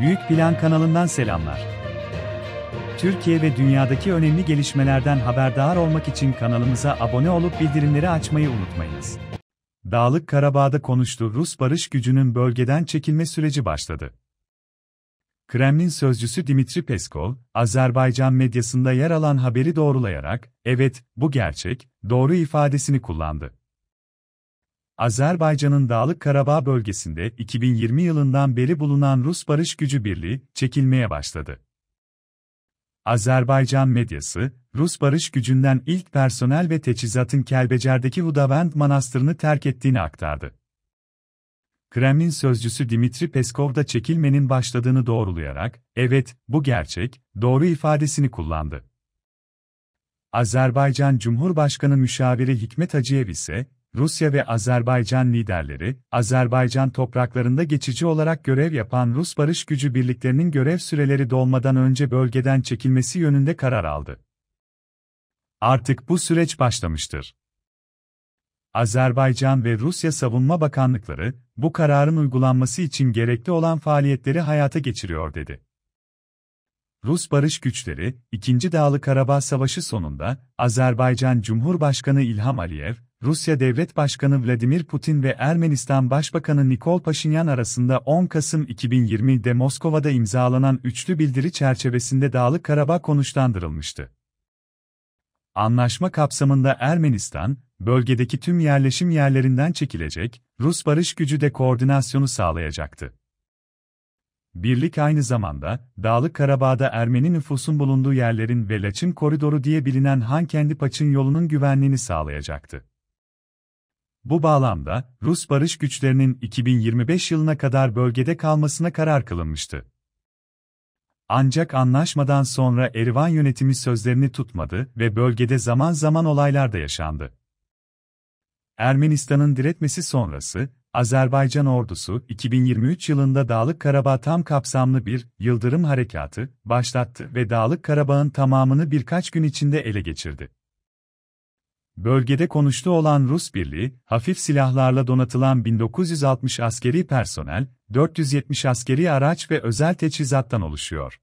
Büyük Plan kanalından selamlar. Türkiye ve dünyadaki önemli gelişmelerden haberdar olmak için kanalımıza abone olup bildirimleri açmayı unutmayınız. Dağlık Karabağ'da konuştu Rus barış gücünün bölgeden çekilme süreci başladı. Kremlin sözcüsü Dimitri Peskov, Azerbaycan medyasında yer alan haberi doğrulayarak, evet, bu gerçek, doğru ifadesini kullandı. Azerbaycan'ın Dağlık Karabağ bölgesinde 2020 yılından beri bulunan Rus Barış Gücü Birliği çekilmeye başladı. Azerbaycan medyası, Rus barış gücünden ilk personel ve teçhizatın Kelbecer'deki Hudavend Manastırı'nı terk ettiğini aktardı. Kremlin sözcüsü Dimitri Peskov da çekilmenin başladığını doğrulayarak, evet, bu gerçek, doğru ifadesini kullandı. Azerbaycan Cumhurbaşkanı Müşaviri Hikmet Haciyev ise, Rusya ve Azerbaycan liderleri, Azerbaycan topraklarında geçici olarak görev yapan Rus barış gücü birliklerinin görev süreleri dolmadan önce bölgeden çekilmesi yönünde karar aldı. Artık bu süreç başlamıştır. Azerbaycan ve Rusya Savunma Bakanlıkları, bu kararın uygulanması için gerekli olan faaliyetleri hayata geçiriyor dedi. Rus barış güçleri, 2. Dağlı Karabağ Savaşı sonunda, Azerbaycan Cumhurbaşkanı İlham Aliyev, Rusya Devlet Başkanı Vladimir Putin ve Ermenistan Başbakanı Nikol Paşinyan arasında 10 Kasım 2020'de Moskova'da imzalanan üçlü bildiri çerçevesinde Dağlık Karabağ konuşlandırılmıştı. Anlaşma kapsamında Ermenistan, bölgedeki tüm yerleşim yerlerinden çekilecek, Rus barış gücü de koordinasyonu sağlayacaktı. Birlik aynı zamanda, Dağlık Karabağ'da Ermeni nüfusun bulunduğu yerlerin ve Laçin Koridoru diye bilinen Hankendi Paçin yolunun güvenliğini sağlayacaktı. Bu bağlamda, Rus barış güçlerinin 2025 yılına kadar bölgede kalmasına karar kılınmıştı. Ancak anlaşmadan sonra Erivan yönetimi sözlerini tutmadı ve bölgede zaman zaman olaylar da yaşandı. Ermenistan'ın diretmesi sonrası, Azerbaycan ordusu 2023 yılında Dağlık Karabağ tam kapsamlı bir yıldırım harekatı başlattı ve Dağlık Karabağ'ın tamamını birkaç gün içinde ele geçirdi. Bölgede konuştu olan Rus birliği, hafif silahlarla donatılan 1960 askeri personel, 470 askeri araç ve özel teçhizattan oluşuyor.